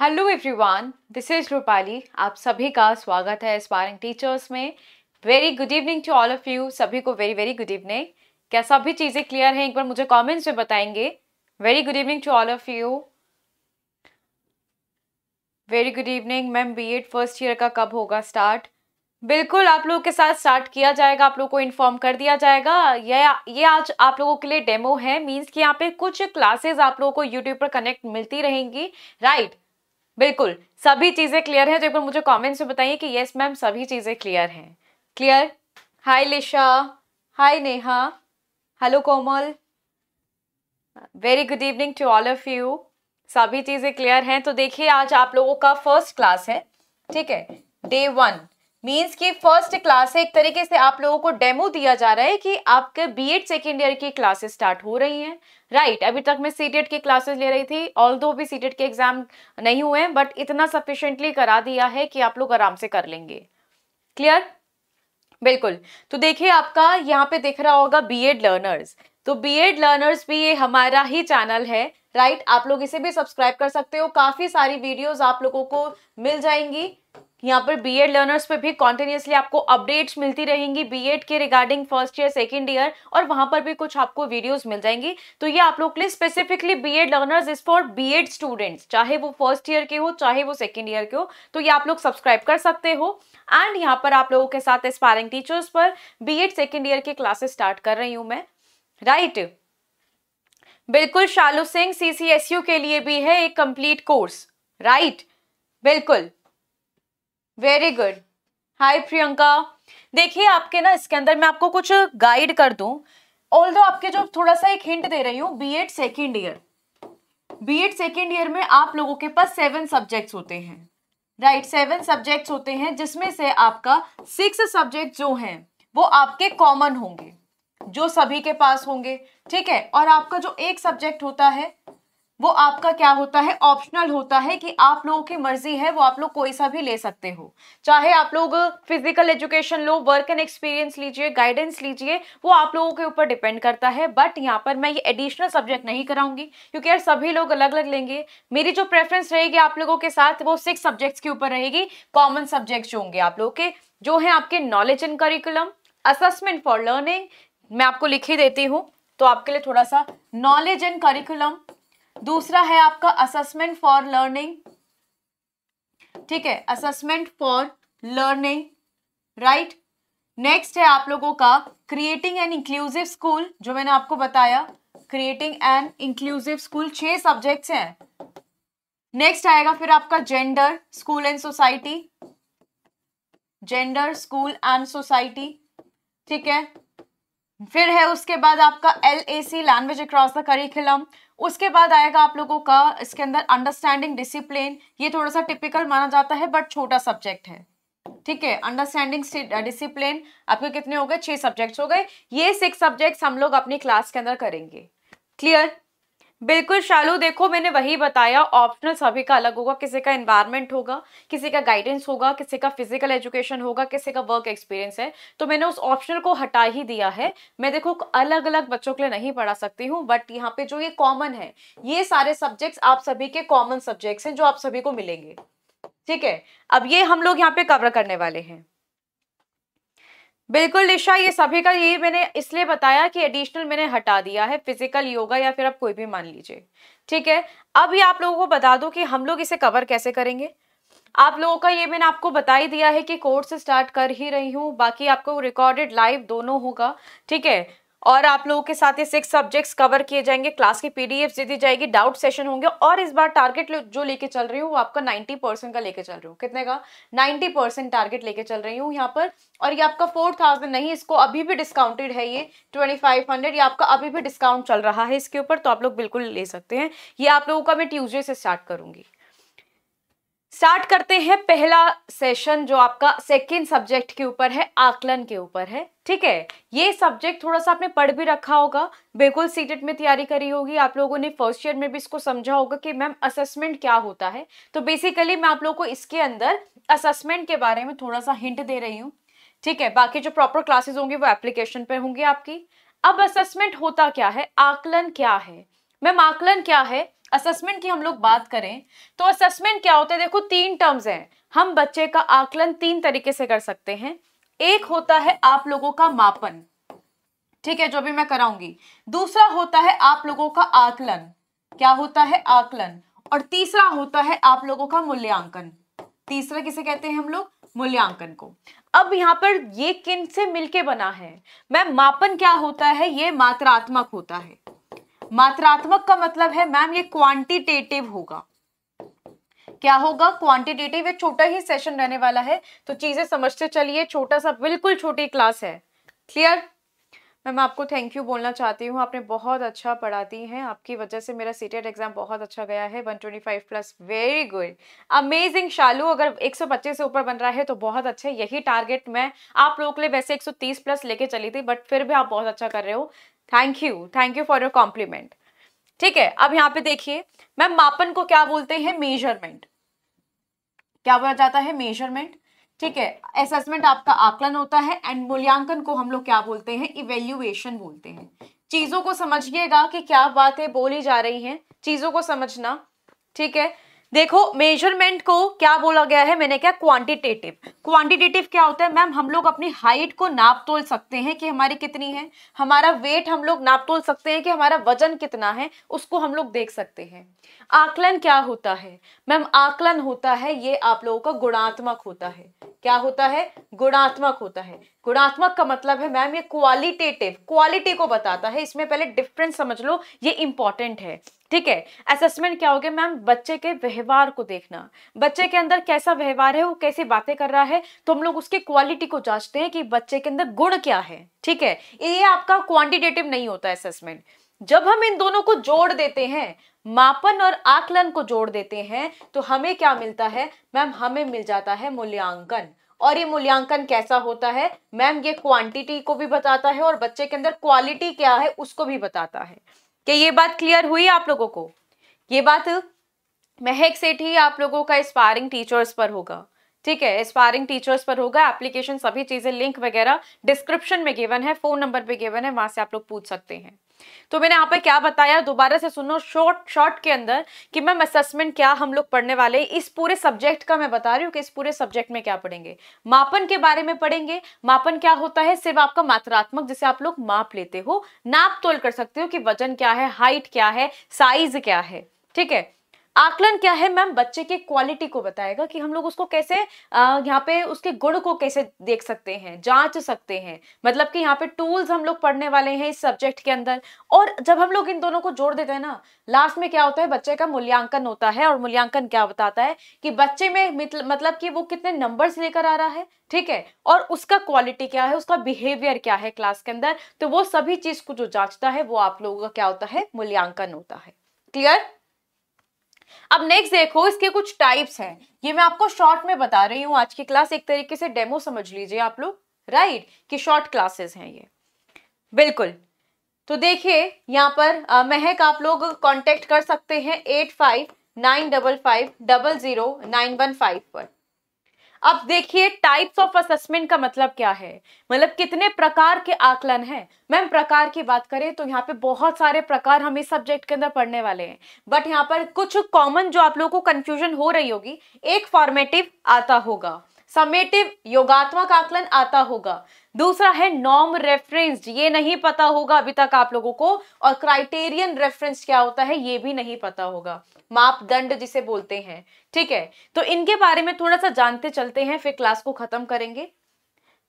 Hello everyone this is Rupali आप सभी का स्वागत है स्पारिंग टीचर्स में very good evening to all of you सभी को वेरी वेरी गुड इवनिंग क्या सभी चीज़ें क्लियर हैं एक बार मुझे कमेंट्स में बताएंगे very good evening to all of you very good evening ma'am B Ed first year का कब होगा स्टार्ट बिल्कुल आप लोगों के साथ स्टार्ट किया जाएगा आप लोगों को इन्फॉर्म कर दिया जाएगा यह ये आज आप लोगों के लिए डेमो है मींस कि यहाँ पे कुछ क्लासेस आप लोगों को यूट्यूब पर कनेक्ट मिलती रहेंगी राइट बिल्कुल सभी चीज़ें क्लियर हैं तो एक बार मुझे कमेंट्स में बताइए कि यस मैम सभी चीज़ें क्लियर हैं clear hi Lisha hi Neha hello Komal very good evening to all of you सभी चीज़ें क्लियर हैं तो देखिए आज आप लोगों का फर्स्ट क्लास है ठीक है डे वन मीन्स की फर्स्ट क्लास है एक तरीके से आप लोगों को डेमो दिया जा रहा है कि आपके बी एड सेकेंड ईयर की क्लासेस स्टार्ट हो रही हैं राइट right, अभी तक मैं सी की क्लासेस ले रही थी ऑल दो भी सी के एग्जाम नहीं हुए हैं बट इतना सफिशेंटली करा दिया है कि आप लोग आराम से कर लेंगे क्लियर बिल्कुल तो देखिए आपका यहाँ पे दिख रहा होगा बी एड लर्नर्स तो बी एड लर्नर्स भी ये हमारा ही चैनल है राइट right? आप लोग इसे भी सब्सक्राइब कर सकते हो काफ़ी सारी वीडियोस आप लोगों को मिल जाएंगी यहाँ पर बीएड लर्नर्स पे भी कॉन्टिन्यूसली आपको अपडेट्स मिलती रहेंगी बीएड के regarding first year second year और वहाँ पर भी कुछ आपको वीडियोस मिल जाएंगी तो ये आप लोग के लिए specifically B Ed learners is for B Ed students चाहे वो फर्स्ट ईयर के हो चाहे वो सेकेंड ईयर के हो तो ये आप लोग सब्सक्राइब कर सकते हो एंड यहाँ पर आप लोगों के साथ एस्पायरिंग टीचर्स पर एड सेकेंड ईयर की क्लासेस स्टार्ट कर रही हूँ मैं राइट right. बिल्कुल शालू सिंह सी के लिए भी है एक कंप्लीट कोर्स राइट बिल्कुल वेरी गुड हाय प्रियंका देखिए आपके ना इसके अंदर मैं आपको कुछ गाइड कर दूं ऑल आपके जो थोड़ा सा एक हिंट दे रही हूँ B Ed second year B Ed second year में आप लोगों के पास सेवन सब्जेक्ट्स होते हैं राइट सेवन सब्जेक्ट्स होते हैं जिसमें से आपका सिक्स सब्जेक्ट जो हैं वो आपके कॉमन होंगे जो सभी के पास होंगे ठीक है और आपका जो एक सब्जेक्ट होता है वो आपका क्या होता है ऑप्शनल होता है कि आप लोगों की मर्जी है वो आप लोग कोई सा भी ले सकते हो चाहे आप लोग physical education low work and experience लीजिए गाइडेंस लीजिए वो आप लोगों के ऊपर डिपेंड करता है बट यहाँ पर मैं ये एडिशनल सब्जेक्ट नहीं कराऊंगी क्योंकि यार सभी लोग अलग अलग लेंगे मेरी जो प्रेफरेंस रहेगी आप लोगों के साथ वो सिक्स सब्जेक्ट्स के ऊपर रहेगी कॉमन सब्जेक्ट्स होंगे आप लोगों के जो है आपके knowledge and curriculum assessment for learning मैं आपको लिख ही देती हूँ तो आपके लिए थोड़ा सा नॉलेज एंड करिकुलम दूसरा है आपका असेसमेंट फॉर लर्निंग ठीक है assessment for learning right next है आप लोगों का क्रिएटिंग एन इंक्लूसिव स्कूल जो मैंने आपको बताया क्रिएटिंग एन इंक्लूसिव स्कूल छह सब्जेक्ट्स हैं नेक्स्ट आएगा फिर आपका gender school and society gender school and society ठीक है फिर है उसके बाद आपका L A C language across the curriculum उसके बाद आएगा आप लोगों का इसके अंदर अंडरस्टैंडिंग डिसिप्लिन ये थोड़ा सा टिपिकल माना जाता है बट छोटा सब्जेक्ट है ठीक है अंडरस्टैंडिंग डिसिप्लिन आपके कितने हो गए छह सब्जेक्ट्स हो गए ये सिक्स सब्जेक्ट्स हम लोग अपनी क्लास के अंदर करेंगे क्लियर बिल्कुल शालू देखो मैंने वही बताया ऑप्शनल सभी का अलग होगा किसी का इन्वायरमेंट होगा किसी का गाइडेंस होगा किसी का फिजिकल एजुकेशन होगा किसी का वर्क एक्सपीरियंस है तो मैंने उस ऑप्शनल को हटा ही दिया है मैं देखो अलग अलग बच्चों के लिए नहीं पढ़ा सकती हूँ बट यहाँ पे जो ये कॉमन है ये सारे सब्जेक्ट्स आप सभी के कॉमन सब्जेक्ट्स हैं जो आप सभी को मिलेंगे ठीक है अब ये हम लोग यहाँ पे कवर करने वाले हैं बिल्कुल निशा ये सभी का यही मैंने इसलिए बताया कि एडिशनल मैंने हटा दिया है फिजिकल योगा या फिर आप कोई भी मान लीजिए ठीक है अब ये आप लोगों को बता दो कि हम लोग इसे कवर कैसे करेंगे आप लोगों का ये मैंने आपको बता ही दिया है कि कोर्स स्टार्ट कर ही रही हूँ बाकी आपको रिकॉर्डेड लाइव दोनों होगा ठीक है और आप लोगों के साथ ये सिक्स सब्जेक्ट्स कवर किए जाएंगे क्लास की पीडीएफ दे दी जाएगी डाउट सेशन होंगे और इस बार टारगेट जो लेके चल रही हूँ वो आपका 90 परसेंट का लेके चल रही हूँ कितने का 90 परसेंट टारगेट लेके चल रही हूँ यहाँ पर और ये आपका 4000 नहीं इसको अभी भी डिस्काउंटेड है ये 2500 ये आपका अभी भी डिस्काउंट चल रहा है इसके ऊपर तो आप लोग बिल्कुल ले सकते हैं ये आप लोगों का मैं ट्यूजडे से स्टार्ट करूँगी स्टार्ट करते हैं पहला सेशन जो आपका सेकेंड सब्जेक्ट के ऊपर है आकलन के ऊपर है ठीक है ये सब्जेक्ट थोड़ा सा आपने पढ़ भी रखा होगा बिल्कुल सीटेट में तैयारी करी होगी आप लोगों ने फर्स्ट ईयर में भी इसको समझा होगा कि मैम असेसमेंट क्या होता है तो बेसिकली मैं आप लोगों को इसके अंदर असेसमेंट के बारे में थोड़ा सा हिंट दे रही हूँ ठीक है बाकी जो प्रॉपर क्लासेज होंगे वो एप्लीकेशन पर होंगे आपकी अब असेसमेंट होता क्या है आकलन क्या है मैम आकलन क्या है असेसमेंट की हम लोग बात करें तो असेसमेंट क्या होता है देखो तीन टर्म्स हैं हम बच्चे का आकलन तीन तरीके से कर सकते हैं एक होता है आप लोगों का मापन ठीक है जो भी मैं कराऊंगी दूसरा होता है आप लोगों का आकलन क्या होता है आकलन और तीसरा होता है आप लोगों का मूल्यांकन तीसरा किसे कहते हैं हम लोग मूल्यांकन को अब यहां पर ये किन से मिलके बना है मैं मापन क्या होता है ये मात्रात्मक होता है मात्रात्मक का मतलब है मैम ये क्वांटिटेटिव होगा क्या होगा क्वांटिटेटिव ये छोटा ही सेशन रहने वाला है तो चीजें समझते चलिए छोटा सा बिल्कुल छोटी क्लास है क्लियर मैम आपको थैंक यू बोलना चाहती हूँ आपने बहुत अच्छा पढ़ाती हैं आपकी वजह से मेरा सीटेट एग्जाम e बहुत अच्छा गया है 125 plus very good amazing Shalu अगर 125 से ऊपर बन रहा है तो बहुत अच्छा यही टारगेट मैं आप लोगों के लिए वैसे 130 प्लस लेके चली थी बट फिर भी आप बहुत अच्छा कर रहे हो thank you thank you for your compliment ठीक है अब यहाँ पे देखिए मैम मापन को क्या बोलते हैं मेजरमेंट क्या बोला जाता है मेजरमेंट ठीक है असेसमेंट आपका आकलन होता है एंड मूल्यांकन को हम लोग क्या बोलते हैं इवेल्युएशन बोलते हैं चीजों को समझिएगा कि क्या बातें बोली जा रही हैं चीजों को समझना ठीक है देखो मेजरमेंट को क्या बोला गया है मैंने क्या क्वांटिटेटिव क्वांटिटेटिव क्या होता है मैम हम लोग अपनी हाइट को नाप तोल सकते हैं कि हमारी कितनी है हमारा वेट हम लोग नाप तोल सकते हैं कि हमारा वजन कितना है उसको हम लोग देख सकते हैं आकलन क्या होता है मैम आकलन होता है ये आप लोगों का गुणात्मक होता है क्या होता है गुणात्मक होता है गुणात्मक का मतलब है मैम ये क्वालिटेटिव क्वालिटी को बताता है इसमें पहले डिफरेंस समझ लो ये इंपॉर्टेंट है ठीक है असेसमेंट क्या हो गया मैम बच्चे के व्यवहार को देखना बच्चे के अंदर कैसा व्यवहार है वो कैसी बातें कर रहा है तो हम लोग उसके क्वालिटी को जांचते हैं कि बच्चे के अंदर गुण क्या है ठीक है ये आपका क्वान्टिटेटिव नहीं होता असेसमेंट जब हम इन दोनों को जोड़ देते हैं मापन और आकलन को जोड़ देते हैं तो हमें क्या मिलता है मैम हमें मिल जाता है मूल्यांकन और ये मूल्यांकन कैसा होता है मैम ये क्वांटिटी को भी बताता है और बच्चे के अंदर क्वालिटी क्या है उसको भी बताता है क्या ये बात क्लियर हुई आप लोगों को ये बात महक ही आप लोगों का स्पायरिंग टीचर्स पर होगा ठीक है स्पारिंग टीचर्स पर होगा एप्लीकेशन सभी चीज़ें लिंक वगैरह डिस्क्रिप्शन में गिवन है फ़ोन नंबर पे गिवन है वहां से आप लोग पूछ सकते हैं तो मैंने यहाँ पे क्या बताया दोबारा से सुनो शॉर्ट शॉर्ट के अंदर कि मैम असेसमेंट क्या हम लोग पढ़ने वाले इस पूरे सब्जेक्ट का मैं बता रही हूँ कि इस पूरे सब्जेक्ट में क्या पढ़ेंगे मापन के बारे में पढ़ेंगे मापन क्या होता है सिर्फ आपका मात्रात्मक जिसे आप लोग माप लेते हो नाप तोल कर सकते हो कि वजन क्या है हाइट क्या है साइज क्या है ठीक है आकलन क्या है मैम बच्चे के क्वालिटी को बताएगा कि हम लोग उसको कैसे यहाँ पे उसके गुण को कैसे देख सकते हैं जांच सकते हैं मतलब कि यहाँ पे टूल्स हम लोग पढ़ने वाले हैं इस सब्जेक्ट के अंदर और जब हम लोग इन दोनों को जोड़ देते हैं ना लास्ट में क्या होता है बच्चे का मूल्यांकन होता है और मूल्यांकन क्या बताता है कि बच्चे में मतलब कि वो कितने नंबर लेकर आ रहा है ठीक है और उसका क्वालिटी क्या है उसका बिहेवियर क्या है क्लास के अंदर तो वो सभी चीज को जो जांचता है वो आप लोगों का क्या होता है मूल्यांकन होता है क्लियर अब नेक्स्ट देखो इसके कुछ टाइप्स हैं ये मैं आपको शॉर्ट में बता रही हूँ आज की क्लास एक तरीके से डेमो समझ लीजिए आप लोग राइट कि शॉर्ट क्लासेस हैं ये बिल्कुल तो देखिए यहाँ पर महक आप लोग कांटेक्ट कर सकते हैं eight five nine double five double zero nine one five पर अब देखिए टाइप्स ऑफ असेसमेंट का मतलब क्या है मतलब कितने प्रकार के आकलन है मैम प्रकार की बात करें तो यहाँ पे बहुत सारे प्रकार हम इस सब्जेक्ट के अंदर पढ़ने वाले हैं बट यहाँ पर कुछ कॉमन जो आप लोगों को कंफ्यूजन हो रही होगी एक फॉर्मेटिव आता होगा समेटिव योगात्मक आकलन आता होगा दूसरा है नॉम रेफरेंस ये नहीं पता होगा अभी तक आप लोगों को और क्राइटेरियन रेफरेंस क्या होता है ये भी नहीं पता होगा मापदंड जिसे बोलते हैं ठीक है तो इनके बारे में थोड़ा सा जानते चलते हैं फिर क्लास को खत्म करेंगे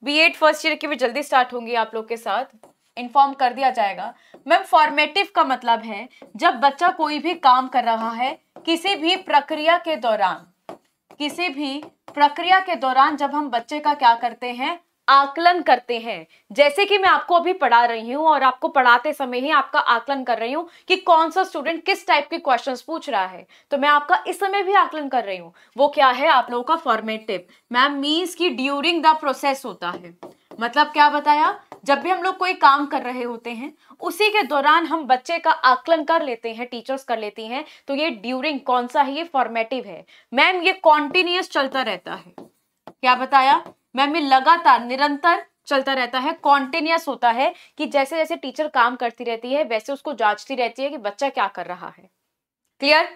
बी एड फर्स्ट ईयर की भी जल्दी स्टार्ट होंगी आप लोग के साथ इन्फॉर्म कर दिया जाएगा मैम फॉर्मेटिव का मतलब है जब बच्चा कोई भी काम कर रहा है किसी भी प्रक्रिया के दौरान किसी भी प्रक्रिया के दौरान जब हम बच्चे का क्या करते हैं आकलन करते हैं जैसे कि मैं आपको अभी पढ़ा रही हूं और आपको पढ़ाते समय ही आपका आकलन कर रही हूं कि कौन सा स्टूडेंट किस टाइप के क्वेश्चंस पूछ रहा है तो मैं आपका इस समय भी आकलन कर रही हूं वो क्या है आप लोगों का फॉर्मेटिव मैम मीन्स की ड्यूरिंग द प्रोसेस होता है मतलब क्या बताया जब भी हम लोग कोई काम कर रहे होते हैं उसी के दौरान हम बच्चे का आकलन कर लेते हैं टीचर्स कर लेती हैं तो ये ड्यूरिंग कौन सा है ये फॉर्मेटिव है मैम ये कॉन्टिन्यूस चलता रहता है क्या बताया मैम ये लगातार निरंतर चलता रहता है कॉन्टिन्यूस होता है कि जैसे जैसे टीचर काम करती रहती है वैसे उसको जांचती रहती है कि बच्चा क्या कर रहा है clear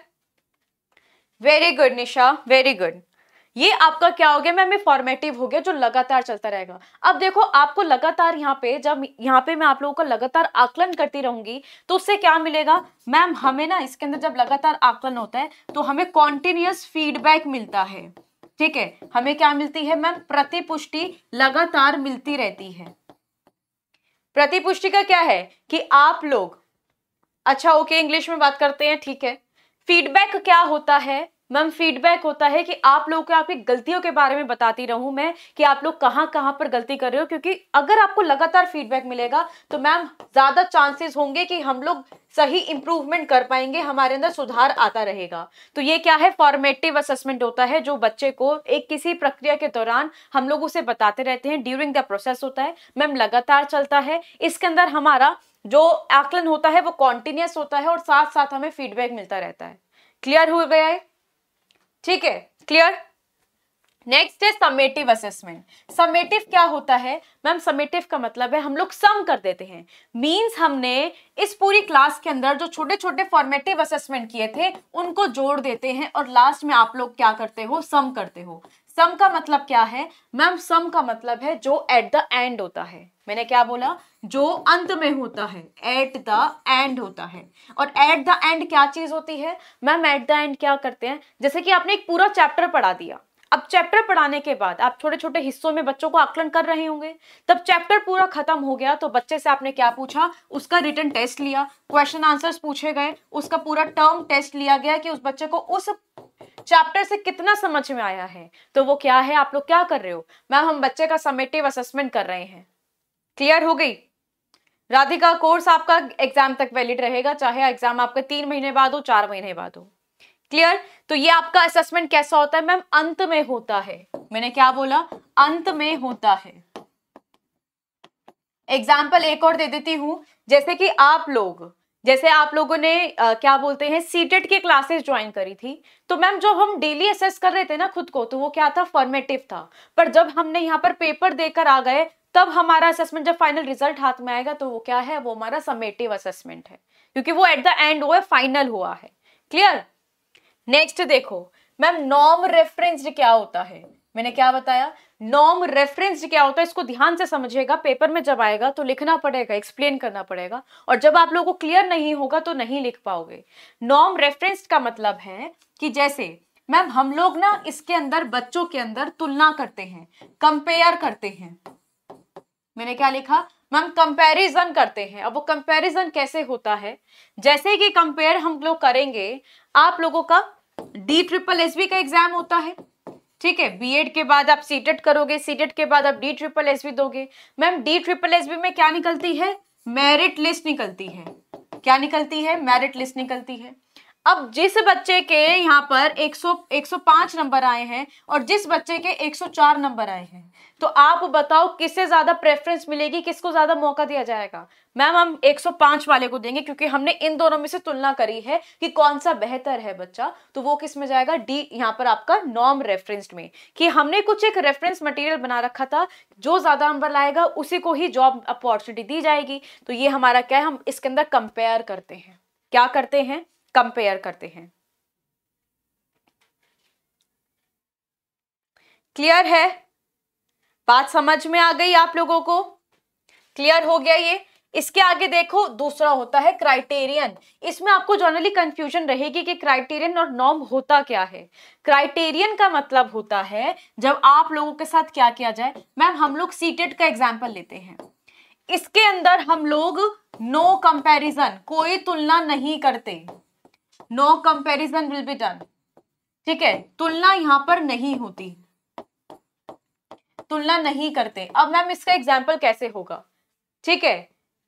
very good Nisha very good ये आपका क्या हो गया मैम फॉर्मेटिव हो गया जो लगातार चलता रहेगा अब देखो आपको लगातार यहाँ पे जब यहाँ पे मैं आप लोगों का लगातार आकलन करती रहूंगी तो उससे क्या मिलेगा मैम हमें ना इसके अंदर जब लगातार आकलन होता है तो हमें कॉन्टिन्यूस फीडबैक मिलता है ठीक है हमें क्या मिलती है मैम प्रतिपुष्टि लगातार मिलती रहती है प्रतिपुष्टि का क्या है कि आप लोग अच्छा ओके इंग्लिश में बात करते हैं ठीक है फीडबैक क्या होता है मैम फीडबैक होता है कि आप लोगों को आपकी गलतियों के बारे में बताती रहूं मैं कि आप लोग कहाँ कहाँ पर गलती कर रहे हो क्योंकि अगर आपको लगातार फीडबैक मिलेगा तो मैम ज़्यादा चांसेस होंगे कि हम लोग सही इंप्रूवमेंट कर पाएंगे हमारे अंदर सुधार आता रहेगा तो ये क्या है फॉर्मेटिव असेसमेंट होता है जो बच्चे को एक किसी प्रक्रिया के दौरान हम लोग उसे बताते रहते हैं ड्यूरिंग द प्रोसेस होता है मैम लगातार चलता है इसके अंदर हमारा जो आकलन होता है वो कॉन्टिन्यूस होता है और साथ साथ हमें फीडबैक मिलता रहता है क्लियर हो गया है ठीक है क्लियर नेक्स्ट है समेटिव असेसमेंट समेटिव क्या होता है मैम समेटिव का मतलब है हम लोग सम कर देते हैं मींस हमने इस पूरी क्लास के अंदर जो छोटे छोटे फॉर्मेटिव असेसमेंट किए थे उनको जोड़ देते हैं और लास्ट में आप लोग क्या करते हो सम करते हो सम का मतलब क्या है मैम सम का मतलब है जो एट द एंड होता है मैंने क्या बोला जो अंत में होता है एट द एंड होता है और एट द एंड क्या चीज होती है मैम एट द एंड क्या करते हैं जैसे कि आपने एक पूरा चैप्टर पढ़ा दिया अब चैप्टर पढ़ाने के बाद आप छोटे छोटे हिस्सों में बच्चों को आकलन कर रहे होंगे तब चैप्टर पूरा खत्म हो गया तो बच्चे से आपने क्या पूछा उसका रिटर्न टेस्ट लिया क्वेश्चन आंसर्स पूछे गए उसका पूरा टर्म टेस्ट लिया गया कि उस बच्चे को उस चैप्टर से कितना समझ में आया है तो वो क्या है आप लोग क्या कर रहे हो मैम हम बच्चे का समेटिव असेसमेंट कर रहे हैं क्लियर हो गई राधिका कोर्स आपका एग्जाम तक वैलिड रहेगा चाहे एग्जाम आपका तीन महीने बाद हो चार महीने बाद हो क्लियर तो ये आपका असेसमेंट कैसा होता है मैम अंत में होता है मैंने क्या बोला अंत में होता है एग्जाम्पल एक और दे देती हूं जैसे कि आप लोग जैसे आप लोगों ने आ, क्या बोलते हैं सीटेट की क्लासेस ज्वाइन करी थी तो मैम जब हम डेली असेस कर रहे थे ना खुद को तो वो क्या था फॉर्मेटिव था पर जब हमने यहाँ पर पेपर देकर आ गए तब हमारा असेसमेंट जब फाइनल रिजल्ट हाथ में आएगा तो वो क्या है वो हमारा समेटिव असेसमेंट है क्योंकि वो एट द एंड वो फाइनल हुआ है क्लियर नेक्स्ट देखो मैम नॉम रेफरेंस्ड क्या होता है मैंने क्या बताया नॉम रेफरेंस्ड क्या होता है इसको ध्यान से समझिएगा पेपर में जब आएगा तो लिखना पड़ेगा एक्सप्लेन करना पड़ेगा और जब आप लोगों को क्लियर नहीं होगा तो नहीं लिख पाओगे नॉम रेफरेंस्ड का मतलब है कि जैसे मैम हम लोग ना इसके अंदर बच्चों के अंदर तुलना करते हैं कंपेयर करते हैं मैंने क्या लिखा मैम कंपेरिजन करते हैं अब वो कंपेरिजन कैसे होता है जैसे कि कंपेयर हम लोग करेंगे आप लोगों का डी ट्रिपल एस का एग्जाम होता है ठीक है एड के बाद आप सीटेट e करोगे सीटेट e के बाद आप डी ट्रिपल एस दोगे मैम डी ट्रिपल एस में क्या निकलती है मेरिट लिस्ट निकलती है क्या निकलती है मेरिट लिस्ट निकलती है अब जिस बच्चे के यहाँ पर 100 105 नंबर आए हैं और जिस बच्चे के 104 नंबर आए हैं तो आप बताओ किससे ज़्यादा प्रेफरेंस मिलेगी किसको ज़्यादा मौका दिया जाएगा मैम हम 105 वाले को देंगे क्योंकि हमने इन दोनों में से तुलना करी है कि कौन सा बेहतर है बच्चा तो वो किस में जाएगा डी यहाँ पर आपका नॉम रेफरेंस्ड में कि हमने कुछ एक रेफरेंस मटेरियल बना रखा था जो ज़्यादा नंबर लाएगा उसी को ही जॉब अपॉर्चुनिटी दी जाएगी तो ये हमारा क्या है हम इसके अंदर कंपेयर करते हैं क्या करते हैं कंपेयर करते हैं क्लियर है बात समझ में आ गई आप लोगों को क्लियर हो गया ये इसके आगे देखो दूसरा होता है क्राइटेरियन इसमें आपको जनरली कंफ्यूजन रहेगी कि क्राइटेरियन और नॉर्म होता क्या है क्राइटेरियन का मतलब होता है जब आप लोगों के साथ क्या किया जाए मैम हम लोग सीटेड e का एग्जाम्पल लेते हैं इसके अंदर हम लोग नो no कंपैरिजन कोई तुलना नहीं करते no comparison will be done ठीक है तुलना यहां पर नहीं होती तुलना नहीं करते अब मैम इसका एग्जाम्पल कैसे होगा ठीक है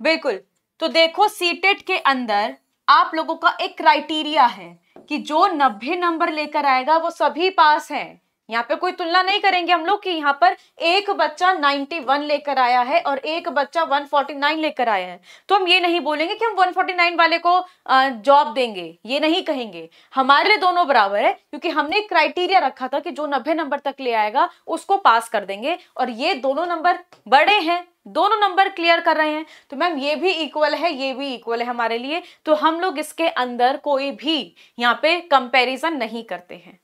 बिल्कुल तो देखो सीटेट के अंदर आप लोगों का एक क्राइटेरिया है कि जो नब्बे नंबर लेकर आएगा वो सभी पास है यहाँ पे कोई तुलना नहीं करेंगे हम लोग कि यहाँ पर एक बच्चा 91 लेकर आया है और एक बच्चा 149 लेकर आया है तो हम ये नहीं बोलेंगे कि हम 149 वाले को जॉब देंगे ये नहीं कहेंगे हमारे लिए दोनों बराबर है क्योंकि हमने क्राइटेरिया रखा था कि जो नब्बे नंबर तक ले आएगा उसको पास कर देंगे और ये दोनों नंबर बड़े हैं दोनों नंबर क्लियर कर रहे हैं तो मैम ये भी इक्वल है ये भी इक्वल है हमारे लिए तो हम लोग इसके अंदर कोई भी यहाँ पे कंपेरिजन नहीं करते हैं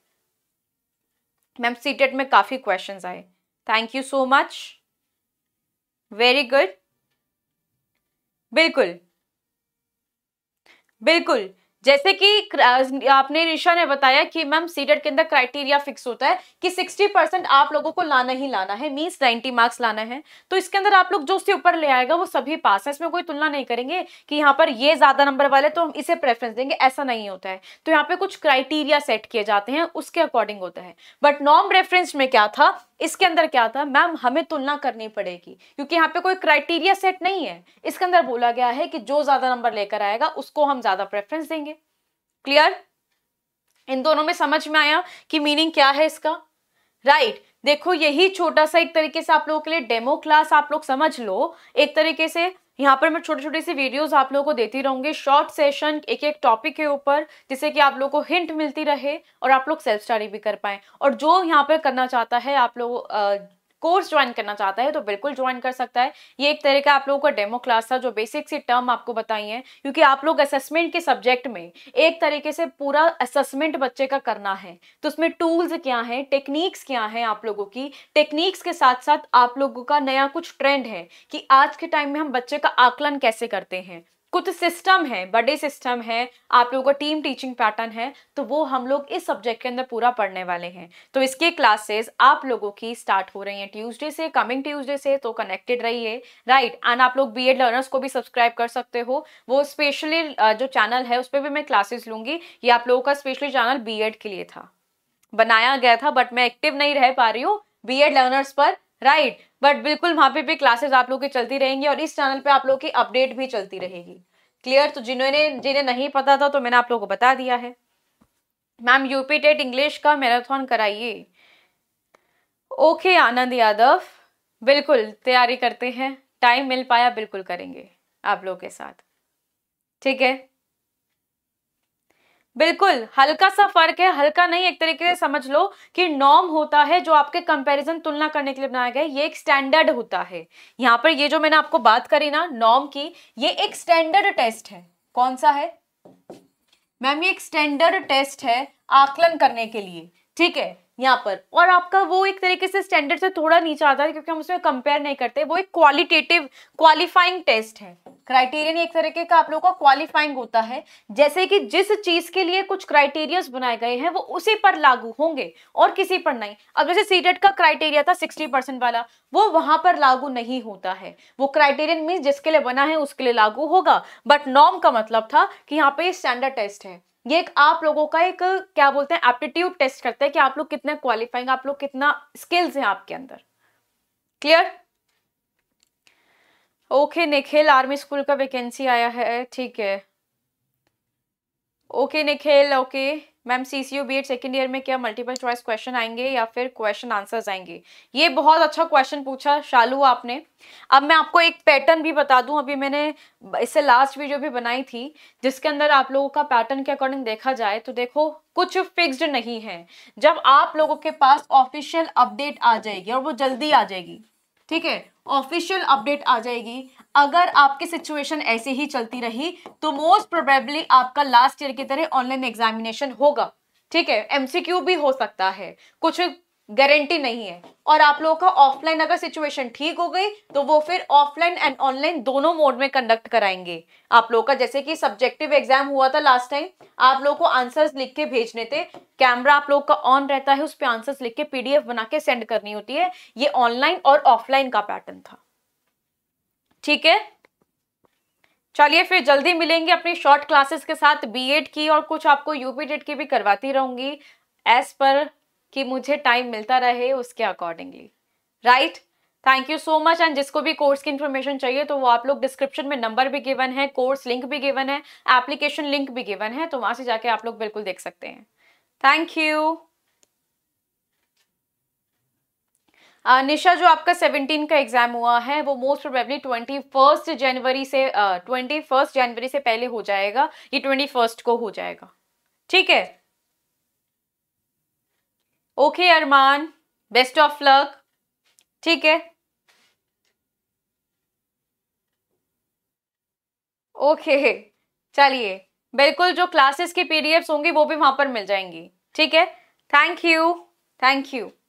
मैम सीटेट में काफ़ी क्वेश्चंस आए thank you so much very good बिल्कुल बिल्कुल जैसे कि आपने निशा ने बताया कि मैम सीटेट e के अंदर क्राइटेरिया फिक्स होता है कि 60 परसेंट आप लोगों को लाना ही लाना है मीन्स 90 मार्क्स लाना है तो इसके अंदर आप लोग जो उससे ऊपर ले आएगा वो सभी पास है इसमें कोई तुलना नहीं करेंगे कि यहाँ पर ये ज्यादा नंबर वाले तो हम इसे प्रेफरेंस देंगे ऐसा नहीं होता है तो यहाँ पे कुछ क्राइटेरिया सेट किए जाते हैं उसके अकॉर्डिंग होता है बट नॉम रेफरेंस में क्या था इसके अंदर क्या था मैम हमें तुलना करनी पड़ेगी क्योंकि यहाँ पे कोई क्राइटेरिया सेट नहीं है इसके अंदर बोला गया है कि जो ज्यादा नंबर लेकर आएगा उसको हम ज्यादा प्रेफरेंस देंगे क्लियर इन दोनों में समझ में आया कि मीनिंग क्या है इसका राइट right. देखो यही छोटा सा एक तरीके से आप लोगों के लिए डेमो क्लास आप लोग समझ लो एक तरीके से यहाँ पर मैं छोटे छोटे से वीडियोस आप लोगों को देती रहूंगी शॉर्ट सेशन एक एक टॉपिक के ऊपर जिससे कि आप लोगों को हिंट मिलती रहे और आप लोग सेल्फ स्टडी भी कर पाए और जो यहाँ पर करना चाहता है आप लोग कोर्स ज्वाइन करना चाहता है तो बिल्कुल ज्वाइन कर सकता है ये एक तरह का आप लोगों का डेमो क्लास था जो बेसिक सी टर्म आपको बताई है क्योंकि आप लोग असेसमेंट के सब्जेक्ट में एक तरीके से पूरा असेसमेंट बच्चे का करना है तो उसमें टूल्स क्या है टेक्निक्स क्या है आप लोगों की टेक्निक्स के साथ साथ आप लोगों का नया कुछ ट्रेंड है कि आज के टाइम में हम बच्चे का आकलन कैसे करते हैं कुछ सिस्टम है बड़े सिस्टम है आप लोगों का टीम टीचिंग पैटर्न है तो वो हम लोग इस सब्जेक्ट के अंदर पूरा पढ़ने वाले हैं तो इसके क्लासेस आप लोगों की स्टार्ट हो रही हैं ट्यूसडे से कमिंग ट्यूसडे से तो कनेक्टेड रहिए राइट एंड आप लोग बी लर्नर्स को भी सब्सक्राइब कर सकते हो वो स्पेशली जो चैनल है उस पर भी मैं क्लासेस लूंगी ये आप लोगों का स्पेशली चैनल बी के लिए था बनाया गया था बट मैं एक्टिव नहीं रह पा रही हूँ बी एड लर्नर्स पर राइट बट बिल्कुल वहां पे भी क्लासेस आप लोग की चलती रहेंगी और इस चैनल पे आप लोग की अपडेट भी चलती रहेगी क्लियर तो जिन्होंने जिन्हें नहीं पता था तो मैंने आप लोगों को बता दिया है मैम यूपी टेट इंग्लिश का मैराथन कराइए ओके आनंद यादव बिल्कुल तैयारी करते हैं टाइम मिल पाया बिल्कुल करेंगे आप लोग के साथ ठीक है बिल्कुल हल्का सा फर्क है हल्का नहीं एक तरीके से समझ लो कि नॉर्म होता है जो आपके कंपैरिजन तुलना करने के लिए बनाया गया ये एक स्टैंडर्ड होता है यहाँ पर ये जो मैंने आपको बात करी ना नॉर्म की ये एक स्टैंडर्ड टेस्ट है कौन सा है मैम ये एक स्टैंडर्ड टेस्ट है आकलन करने के लिए ठीक है यहाँ पर और आपका वो एक तरीके से स्टैंडर्ड से थोड़ा नीचे आता है क्योंकि हम उसमें कंपेयर नहीं करते वो एक क्वालिटेटिव क्वालिफाइंग टेस्ट है क्राइटेरियन एक तरीके का आप लोगों का क्वालिफाइंग होता है जैसे कि जिस चीज के लिए कुछ क्राइटेरियस बनाए गए हैं वो उसी पर लागू होंगे और किसी पर नहीं अब जैसे सीटेट e का क्राइटेरिया था 60 परसेंट वाला वो वहां पर लागू नहीं होता है वो क्राइटेरियन मीन जिसके लिए बना है उसके लिए लागू होगा बट नॉर्म का मतलब था कि यहाँ पे स्टैंडर्ड टेस्ट है ये एक आप लोगों का एक क्या बोलते हैं एप्टीट्यूड टेस्ट करते हैं कि आप लोग कितने क्वालिफाइंग आप लोग कितना स्किल्स हैं आपके अंदर clear okay Nikhil army school का वैकेंसी आया है ठीक है okay Nikhil okay ma'am C C U B Ed second year में क्या मल्टीपल चॉइस क्वेश्चन आएंगे या फिर क्वेश्चन आंसर्स आएंगे ये बहुत अच्छा क्वेश्चन पूछा शालू आपने अब मैं आपको एक पैटर्न भी बता दूं अभी मैंने इससे लास्ट वीडियो भी बनाई थी जिसके अंदर आप लोगों का पैटर्न के अकॉर्डिंग देखा जाए तो देखो कुछ फिक्स्ड नहीं है जब आप लोगों के पास ऑफिशियल अपडेट आ जाएगी और वो जल्दी आ जाएगी ठीक है ऑफिशियल अपडेट आ जाएगी अगर आपकी सिचुएशन ऐसे ही चलती रही तो मोस्ट प्रोबेबली आपका लास्ट ईयर की तरह ऑनलाइन एग्जामिनेशन होगा ठीक है एमसीक्यू भी हो सकता है कुछ गारंटी नहीं है और आप लोगों का ऑफलाइन अगर सिचुएशन ठीक हो गई तो वो फिर ऑफलाइन एंड ऑनलाइन दोनों मोड में कंडक्ट कराएंगे आप लोगों का जैसे कि सब्जेक्टिव एग्जाम हुआ था लास्ट टाइम आप लोगों को आंसर्स लिख के भेजने थे कैमरा आप लोग का ऑन रहता है उस पर आंसर्स लिख के पीडीएफ बना के सेंड करनी होती है ये ऑनलाइन और ऑफलाइन का पैटर्न था ठीक है चलिए फिर जल्दी मिलेंगे अपनी शॉर्ट क्लासेस के साथ बीएड की और कुछ आपको यूपीटेड की भी करवाती रहूंगी एज पर कि मुझे टाइम मिलता रहे उसके accordingly right thank you so much and जिसको भी कोर्स की इन्फॉर्मेशन चाहिए तो वो आप लोग डिस्क्रिप्शन में नंबर भी गिवन है कोर्स लिंक भी गिवन है एप्लीकेशन लिंक भी गिवन है तो वहां से जाके आप लोग बिल्कुल देख सकते हैं थैंक यू निशा जो आपका 17 का एग्जाम हुआ है वो मोस्ट प्रोबेबली 21 जनवरी से ट्वेंटी 21 जनवरी से पहले हो जाएगा ये 21 को हो जाएगा ठीक है okay Arman best of luck ठीक है ओके चलिए बिल्कुल जो क्लासेस की पीडीएफ्स होंगे वो भी वहां पर मिल जाएंगी ठीक है थैंक यू थैंक यू